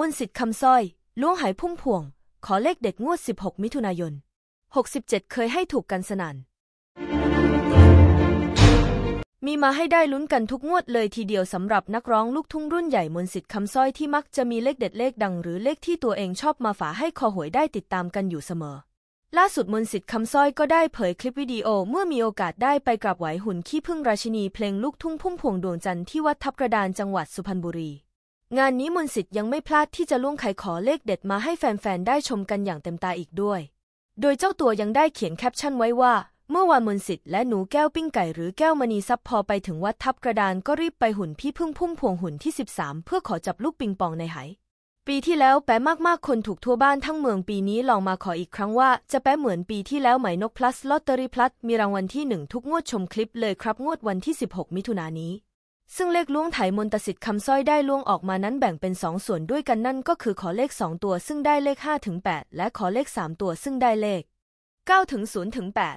มนสิทธิ์คำสร้อยล้วงหายพุ่มพวง ขอเลขเด็ดงวด 16 มิถุนายน 67 เคยให้ถูกกันสนันนมีมาให้ได้ลุ้นกันทุกงวด เลยทีเดียวสำหรับนักร้องลูกทุ่งรุ่นใหญ่มนสิทธิ์คำสร้อยที่มักจะมีเลขเด็ดเลขดัง หรือเลขที่ตัวเองชอบมาฝาให้คอหวยได้ติดตามกันอยู่เสมอ ล่าสุดมนสิทธิ์คำสร้อยก็ได้เผยคลิปวิดีโอเมื่อมีโอกาสได้ไปกราบไหวหุ่นขี้พึ่งราชินีเพลงลูกทุ่งพุ่มพวงดวงจันทร์ที่วัดทับกระดานจังหวัดสุพรรณบุรีงานนี้มนสิทธิ์ยังไม่พลาด ที่จะล่วงไขขอเลขเด็ดมาให้แฟน ๆ ได้ชมกันอย่างเต็มตาอีกด้วย โดยเจ้าตัวยังได้เขียนแคปชั่นไว้ว่า เมื่อวานมนสิทธิ์และหนูแก้วปิ้งไก่หรือแก้วมณีซับพอไปถึงวัดทับกระดานก็รีบไปหุ่นพี่พึ่งพุ่มพวงหุ่นที่ 13 เพื่อขอจับลูกปิงปองในไห ปีที่แล้วแปะมากๆคนถูกทั่วบ้านทั้งเมืองปีนี้ลองมาขออีกครั้งว่าจะแปะเหมือนปีที่แล้วไหมนกพลัสลอตเตอรี่พลัสมีรางวัลที่หนึ่งทุกงวดชมคลิปเลยครับงวดวันที่ 16 มิถุนายนนี้ซึ่งเลขล้วงไถมนตสิทธิ์คำสร้อยได้ล้วงออกมานั้นแบ่งเป็นสองส่วนด้วยกันนั่นก็คือขอเลขสองตัวซึ่งได้เลขห้าถึงแปดและขอเลขสามตัวซึ่งได้เลขเก้าถึงศูนย์ถึงแปด